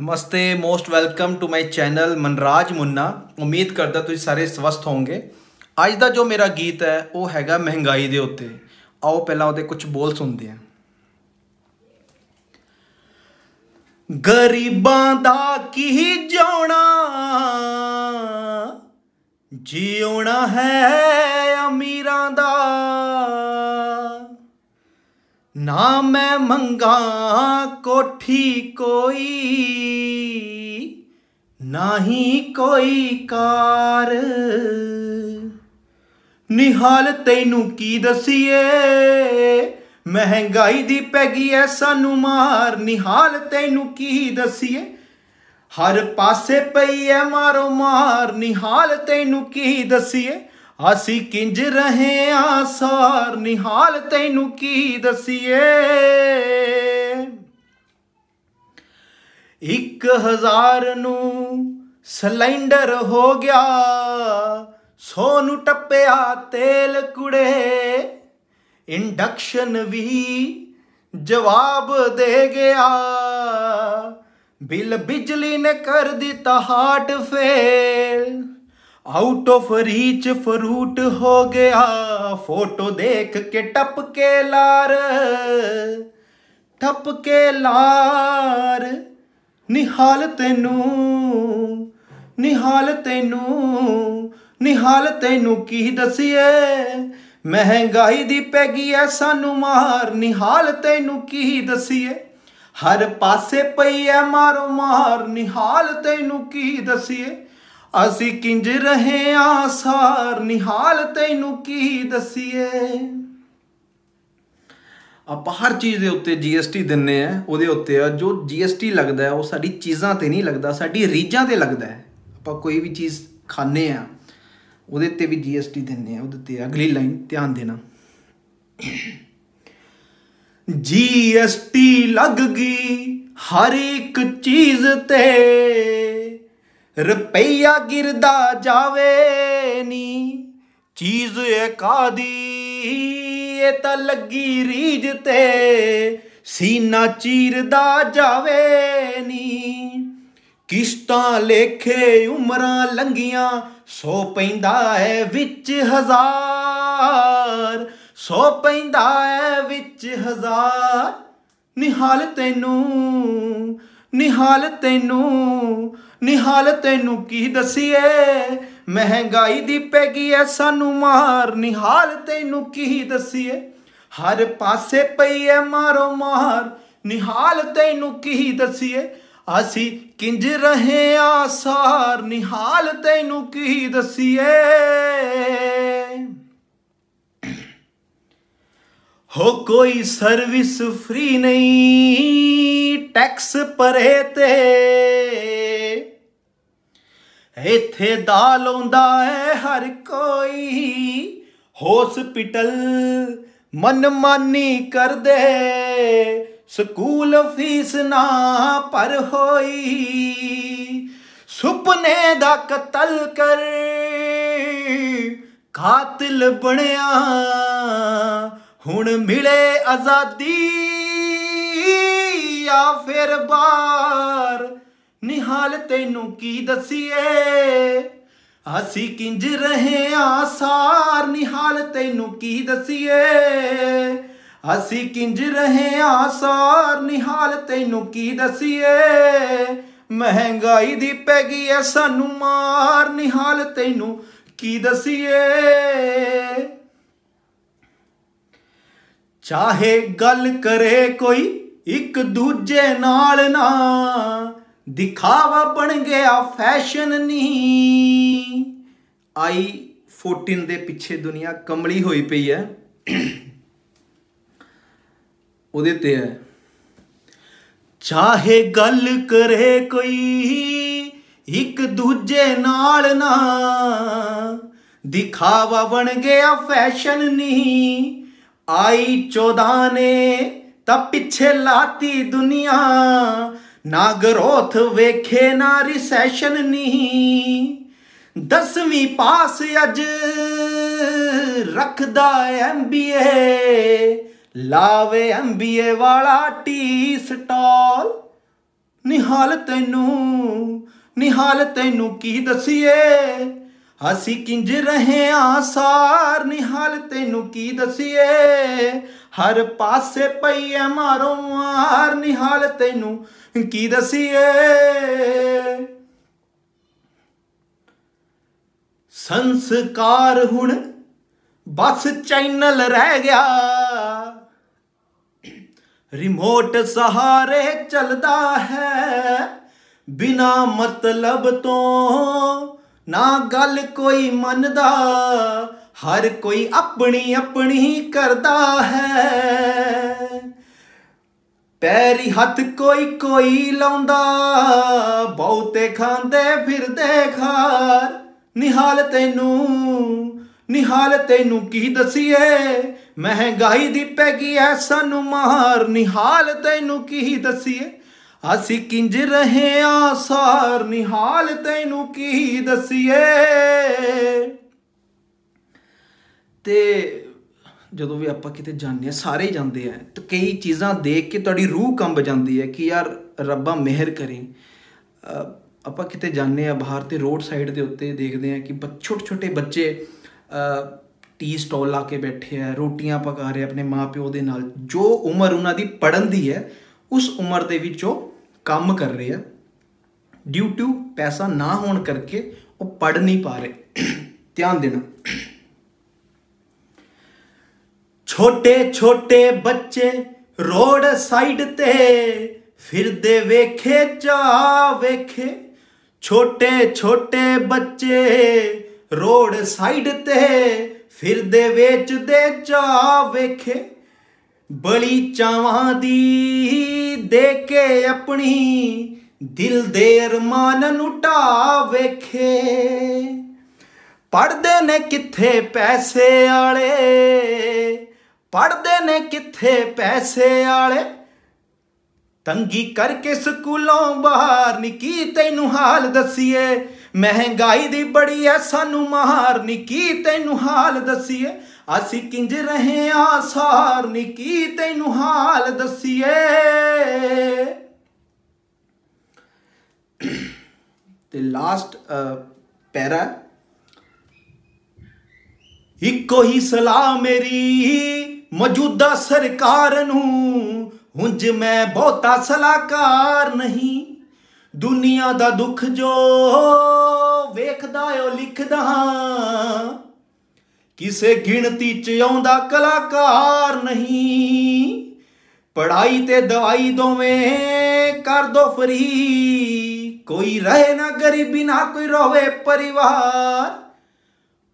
namaste most welcome to my channel Manraj Munna ਉਮੀਦ ਕਰਦਾ ਤੁਸੀਂ ਸਾਰੇ ਸਵਸਥ ਹੋਵੋਗੇ ਅੱਜ ਦਾ ਜੋ ਮੇਰਾ ਗੀਤ ਹੈ ਉਹ ਹੈਗਾ ਮਹਿੰਗਾਈ ਦੇ ਉੱਤੇ ਆਓ ਪਹਿਲਾਂ ਉਹਦੇ ਕੁਝ ਬੋਲ ਸੁਣਦੇ ਹਾਂ ਗਰੀਬਾਂ ਦਾ ਕੀ ਜਿਉਣਾ ਜਿਉਣਾ ਹੈ ਨਾ ਮੈਂ ਮੰਗਾ ਕੋਠੀ ਕੋਈ ਨਹੀਂ ਕੋਈ ਕਾਰ ਨਿਹਾਲ ਤੈਨੂੰ ਕੀ ਦਸੀਏ ਮਹਿੰਗਾਈ ਦੀ ਪੈਗੀ ਐ ਸਾਨੂੰ ਮਾਰ ਨਿਹਾਲ ਤੈਨੂੰ ਕੀ ਦਸੀਏ ਹਰ ਪਾਸੇ ਪਈ ਐ ਮਾਰੋ ਮਾਰ ਨਿਹਾਲ ਤੈਨੂੰ ਕੀ ਦਸੀਏ ਅਸੀਂ ਕਿੰਜ ਰਹੇ ਆ ਸਾਰ ਨਿਹਾਲ ਤੈਨੂੰ ਕੀ ਦਸੀਏ 1000 ਨੂੰ ਸਿਲੰਡਰ ਹੋ ਗਿਆ ਸੋ ਨੂੰ ਟੱਪਿਆ ਤੇਲ ਕੁੜੇ ਇੰਡਕਸ਼ਨ ਵੀ ਜਵਾਬ ਦੇ ਗਿਆ ਬਿੱਲ ਬਿਜਲੀ ਨੇ ਕਰ ਦਿੱਤਾ heart fail out of reach fruit ਹੋ ਗਿਆ ਫੋਟੋ ਦੇਖ ਕੇ ਟੱਪ ਕੇ ਲਾਰ ਟੱਪ ਕੇ ਲਾਰ ਨਿਹਾਲ ਤੈਨੂੰ ਨਿਹਾਲ ਤੈਨੂੰ ਨਿਹਾਲ ਤੈਨੂੰ ਕੀ ਦਸੀਏ ਮਹਿੰਗਾਈ ਦੀ ਪੈਗੀ ਐ ਸਾਨੂੰ ਮਾਰ ਨਿਹਾਲ ਤੈਨੂੰ ਕੀ ਦਸੀਏ ਹਰ ਪਾਸੇ ਪਈ ਐ ਮਾਰੋ ਮਾਰ ਨਿਹਾਲ ਤੈਨੂੰ ਕੀ ਦਸੀਏ ਅਸੀਂ ਕਿੰਜ ਰਹੇ ਆ ਸਾਰ ਨਿਹਾਲ ਤੈਨੂੰ ਕੀ ਦਸੀਏ ਆਪਾਂ ਹਰ ਚੀਜ਼ ਦੇ ਉੱਤੇ ਜੀਐਸਟੀ ਦਿੰਨੇ ਆ ਉਹਦੇ ਉੱਤੇ ਆ ਜੋ ਜੀਐਸਟੀ ਲੱਗਦਾ ਉਹ ਸਾਡੀ ਚੀਜ਼ਾਂ ਤੇ ਨਹੀਂ ਲੱਗਦਾ ਸਾਡੀ ਰੀਜਾਂ ਤੇ ਲੱਗਦਾ ਹੈ ਆਪਾਂ ਕੋਈ ਵੀ ਚੀਜ਼ ਖਾਣੇ ਆ ਉਹਦੇ ਤੇ ਵੀ ਜੀਐਸਟੀ ਦਿੰਨੇ ਆ ਉਹਦੇ ਤੇ ਅਗਲੀ ਲਾਈਨ ਧਿਆਨ ਦੇਣਾ ਜੀਐਸਟੀ ਲੱਗ ਗਈ ਹਰ ਇੱਕ ਚੀਜ਼ ਤੇ ਰੁਪਈਆ ਗਿਰਦਾ ਜਾਵੇ ਨੀ ਚੀਜ਼ ਇਹ ਕਾਦੀ ਇਹ ਤਾਂ ਲੱਗੀ ਰੀਜ ਤੇ ਸੀਨਾ ਚੀਰਦਾ ਜਾਵੇ ਨੀ ਕਿਸ਼ਤਾਂ ਲੇਖੇ ਉਮਰਾਂ ਲੰਗੀਆਂ ਸੋ ਪੈਂਦਾ ਹੈ ਵਿੱਚ ਹਜ਼ਾਰ ਸੋ ਪੈਂਦਾ ਹੈ ਵਿੱਚ ਹਜ਼ਾਰ ਨਿਹਾਲ ਤੈਨੂੰ ਨਿਹਾਲ ਤੈਨੂੰ ਨਿਹਾਲ ਤੈਨੂੰ ਕੀ ਦਸੀਏ ਮਹਿੰਗਾਈ ਦੀ ਪੈ ਗਈ ਐ ਸਾਨੂੰ ਮਾਰ ਨਿਹਾਲ ਤੈਨੂੰ ਕੀ ਦਸੀਏ ਹਰ ਪਾਸੇ ਪਈ ਐ ਮਾਰੋ ਮਾਰ ਨਿਹਾਲ ਤੈਨੂੰ ਕੀ ਦਸੀਏ ਅਸੀਂ ਕਿੰਜ ਰਹੇ ਆਸਾਰ ਨਿਹਾਲ ਤੈਨੂੰ ਕੀ ਦਸੀਏ ਹੋ ਕੋਈ ਸਰਵਿਸ ਫ੍ਰੀ ਨਹੀਂ ਟੈਕਸ ਪਰੇ ਤੇ ਇੱਥੇ ਦਾ ਲਾਉਂਦਾ ਹੈ ਹਰ ਕੋਈ ਹਸਪੀਟਲ ਮਨਮਾਨੀ ਕਰਦੇ ਸਕੂਲ ਫੀਸ ਨਾ ਪਰ ਹੋਈ ਸੁਪਨੇ ਦਾ ਕਤਲ ਕਰ ਕਾਤਲ ਬਣਿਆ ਹੁਣ ਮਿਲੇ ਆਜ਼ਾਦੀ ਜਾ ਫਿਰ ਬਾਰ ਨਿਹਾਲ ਤੈਨੂੰ ਕੀ ਦਸੀਏ ਅਸੀਂ ਕਿੰਜ ਰਹੇ ਆ ਸਾਰ ਨਿਹਾਲ ਤੈਨੂੰ ਕੀ ਦਸੀਏ ਅਸੀਂ ਕਿੰਜ ਰਹੇ ਆ ਸਾਰ ਨਿਹਾਲ ਤੈਨੂੰ ਕੀ ਦਸੀਏ ਮਹਿੰਗਾਈ ਦੀ ਪੈ ਗਈ ਐ ਸਾਨੂੰ ਮਾਰ ਨਿਹਾਲ ਤੈਨੂੰ ਕੀ ਦਸੀਏ ਚਾਹੇ ਗੱਲ ਕਰੇ ਕੋਈ ਇੱਕ ਦੂਜੇ ਨਾਲ ਨਾ ਦਿਖਾਵਾ ਬਣ ਗਿਆ ਫੈਸ਼ਨ ਨਹੀਂ ਆਈ 14 ਦੇ ਪਿੱਛੇ ਦੁਨੀਆ ਕਮਲੀ ਹੋਈ ਪਈ ਹੈ ਉਹਦੇ ਤੇ ਹੈ ਚਾਹੇ ਗੱਲ ਕਰੇ ਕੋਈ ਇੱਕ ਦੂਜੇ ਨਾਲ ਨਾ ਦਿਖਾਵਾ ਬਣ ਗਿਆ ਫੈਸ਼ਨ ਨਹੀਂ ਆਈ 14 ਨੇ ਤਾਂ ਪਿੱਛੇ ਲਾਤੀ ਦੁਨੀਆ ਨਾ ਗਰੋਥ ਵੇਖੇ ਨਾ ਰਿਸੈਸ਼ਨ ਨਹੀਂ ਦਸਵੀਂ ਪਾਸ ਅੱਜ ਰੱਖਦਾ ਐਮਬੀਏ ਲਾਵੇ ਐਮਬੀਏ ਵਾਲਾ ਟੀ ਸਟਾਲ ਨਿਹਾਲ ਤੈਨੂੰ ਨਿਹਾਲ ਤੈਨੂੰ ਕੀ ਦਸੀਏ ਅਸੀਂ ਕਿੰਜ ਰਹੇ ਆ ਸਾਰ ਨਿਹਾਲ ਤੈਨੂੰ ਕੀ ਦਸੀਏ ਹਰ ਪਾਸੇ ਪਈ ਐ ਮਾਰੋ ਮਾਰ ਨਿਹਾਲ ਤੈਨੂੰ ਕੀ ਦਸੀਏ ਸੰਸਕਾਰ ਹੁਣ ਬਸ ਚੈਨਲ ਰਹਿ ਗਿਆ ਰਿਮੋਟ ਸਹਾਰੇ ਚੱਲਦਾ ਹੈ ਬਿਨਾ ਮਤਲਬ ਤੋਂ ਨਾ ਗੱਲ ਕੋਈ ਮੰਨਦਾ ਹਰ ਕੋਈ ਆਪਣੀ ਆਪਣੀ ਕਰਦਾ ਹੈ ਪੈਰੀ ਹੱਥ ਕੋਈ ਕੋਈ ਲਾਉਂਦਾ ਬਹੁਤੇ ਖਾਂਦੇ ਫਿਰਦੇ ਖਾਰ ਨਿਹਾਲ ਤੈਨੂੰ ਨਿਹਾਲ ਤੈਨੂੰ ਕੀ ਦਸੀਏ ਮਹਿੰਗਾਈ ਦੀ ਪੈ ਗਈ ਐ ਸਾਨੂੰ ਮਾਰ ਨਿਹਾਲ ਤੈਨੂੰ ਕੀ ਦਸੀਏ ਅਸੀਂ ਕਿੰਜ ਰਹੇ ਆ ਸਾਰ ਨਿਹਾਲ ਤੈਨੂੰ ਕੀ ਦਸੀਏ ਤੇ ਜਦੋਂ ਵੀ ਆਪਾਂ ਕਿਤੇ ਜਾਂਦੇ ਆ ਸਾਰੇ ਜਾਂਦੇ ਆ ਤੇ ਕਈ ਚੀਜ਼ਾਂ ਦੇਖ ਕੇ ਤੁਹਾਡੀ ਰੂਹ ਕੰਬ ਜਾਂਦੀ ਹੈ ਕਿ ਯਾਰ ਰੱਬਾ ਮਿਹਰ ਕਰੇ ਆਪਾਂ ਕਿਤੇ ਜਾਂਦੇ ਆ ਬਾਹਰ ਤੇ ਰੋਡ ਸਾਈਡ ਦੇ ਉੱਤੇ ਦੇਖਦੇ ਆ ਕਿ ਛੋਟੇ ਛੋਟੇ ਬੱਚੇ ਟੀ ਸਟਾਲ ਲਾ ਕੇ ਬੈਠੇ ਆ ਰੋਟੀਆਂ ਪਕਾ ਰਹੇ ਆਪਣੇ ਮਾਪਿਓ ਦੇ ਨਾਲ ਜੋ ਉਮਰ ਉਹਨਾਂ ਦੀ ਪੜਨ ਦੀ ਹੈ ਉਸ ਉਮਰ ਦੇ ਵਿੱਚੋਂ ਕੰਮ ਕਰ ਰਹੇ ਆ ਡਿਊ ਟੂ ਪੈਸਾ ਨਾ ਹੋਣ ਕਰਕੇ ਉਹ ਪੜ ਨਹੀਂ ਪਾ ਰਹੇ ਧਿਆਨ ਦੇਣਾ ਛੋਟੇ ਛੋਟੇ ਬੱਚੇ ਰੋਡ ਸਾਈਡ ਤੇ ਫਿਰਦੇ ਵੇਖੇ ਚਾ ਵੇਖੇ ਛੋਟੇ ਛੋਟੇ ਬੱਚੇ ਰੋਡ ਸਾਈਡ ਤੇ ਫਿਰਦੇ ਵੇਚਦੇ ਚਾ ਵੇਖੇ ਬਲੀ ਚਾਵਾਂ ਦੀ ਦੇ ਕੇ ਆਪਣੀ ਦਿਲ ਦੇ ਅਰਮਾਨ ਨੂੰ ਢਾ ਵੇਖੇ ਪੜਦੇ ਨੇ ਕਿੱਥੇ ਪੈਸੇ ਵਾਲੇ ਪੜਦੇ ਨੇ ਕਿੱਥੇ ਪੈਸੇ ਵਾਲੇ ਤੰਗੀ ਕਰਕੇ ਸਕੂਲੋਂ ਬਾਹਰ ਕੀ ਤੈਨੂੰ ਹਾਲ ਦਸੀਏ ਮਹਿੰਗਾਈ ਦੀ ਬੜੀ ਐ ਸਾਨੂੰ ਮਾਰ ਕੀ ਤੈਨੂੰ ਹਾਲ ਦਸੀਏ ਅਸੀਂ ਕਿੰਜ ਰਹੇ ਆ ਸਾਰ ਕੀ ਤੈਨੂੰ ਹਾਲ ਦਸੀਏ ਤੇ ਲਾਸਟ ਪੈਰਾ ਇੱਕੋ ਹੀ ਸਲਾਹ ਮੇਰੀ ਮੌਜੂਦਾ ਸਰਕਾਰ ਨੂੰ ਹੁੰਜ ਮੈਂ ਬਹੁਤਾ ਸਲਾਹਕਾਰ ਨਹੀਂ ਦੁਨੀਆ ਦਾ ਦੁੱਖ ਜੋ ਵੇਖਦਾ ਓ ਲਿਖਦਾ ਹਾਂ ਕਿਸੇ ਗਿਣਤੀ ਚ ਆਉਂਦਾ ਕਲਾਕਾਰ ਨਹੀਂ ਪੜਾਈ ਤੇ ਦਵਾਈ ਦੋਵੇਂ ਕਰ ਦੋ ਫਰੀ ਕੋਈ ਰਹੇ ਨਾ ਗਰੀਬੀ ਨਾ ਕੋਈ ਰੋਵੇ ਪਰਿਵਾਰ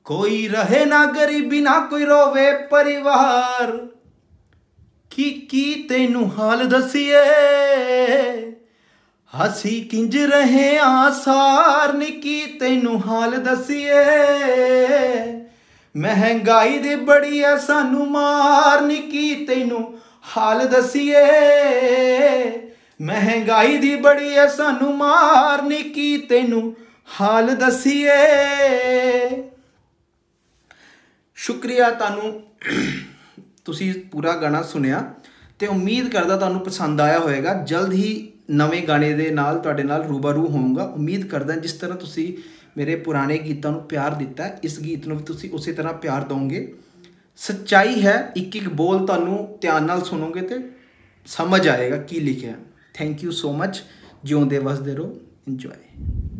ਕੋਈ ਰਹੇ ਨਾ ਗਰੀਬੀ ਨਾ ਕੋਈ ਰੋਵੇ ਪਰਿਵਾਰ ਕੀ ਕੀ ਤੈਨੂੰ ਹਾਲ ਦਸੀਏ ਹਸੀ ਕਿੰਜ ਰਹੇ ਆਸਾਰ ਨਿੱਕੀ ਤੈਨੂੰ ਹਾਲ ਦਸੀਏ ਮਹਿੰਗਾਈ ਦੇ ਬੜੀ ਐ ਸਾਨੂੰ ਮਾਰ ਨਹੀਂ ਕੀ ਤੈਨੂੰ ਹਾਲ ਦਸੀਏ ਮਹਿੰਗਾਈ ਦੀ ਬੜੀ ਐ ਸਾਨੂੰ ਮਾਰ ਨਹੀਂ ਕੀ ਤੈਨੂੰ ਹਾਲ ਦਸੀਏ ਸ਼ੁਕਰੀਆ ਤੁਹਾਨੂੰ ਤੁਸੀਂ ਪੂਰਾ ਗਾਣਾ ਸੁਣਿਆ ਤੇ ਉਮੀਦ ਕਰਦਾ ਤੁਹਾਨੂੰ ਪਸੰਦ ਆਇਆ ਹੋਵੇਗਾ ਜਲਦ ਹੀ ਨਵੇਂ ਗਾਣੇ ਦੇ ਨਾਲ ਤੁਹਾਡੇ ਨਾਲ ਰੂਬਰੂ ਹੋਵਾਂਗਾ ਉਮੀਦ ਕਰਦਾ ਜਿਸ ਤਰ੍ਹਾਂ ਤੁਸੀਂ ਮੇਰੇ ਪੁਰਾਣੇ ਗੀਤਾਂ ਨੂੰ ਪਿਆਰ ਦਿੱਤਾ ਇਸ ਗੀਤ ਨੂੰ ਵੀ ਤੁਸੀਂ ਉਸੇ ਤਰ੍ਹਾਂ ਪਿਆਰ ਦੋਗੇ ਸੱਚਾਈ ਹੈ ਇੱਕ ਇੱਕ ਬੋਲ ਤੁਹਾਨੂੰ ਧਿਆਨ ਨਾਲ ਸੁਣੋਗੇ ਤੇ ਸਮਝ ਆਏਗਾ ਕੀ ਲਿਖਿਆ ਥੈਂਕ ਯੂ ਸੋ ਮੱਚ ਜਿਉਂਦੇ ਵਸਦੇ ਰਹੋ ਇੰਜੋਏ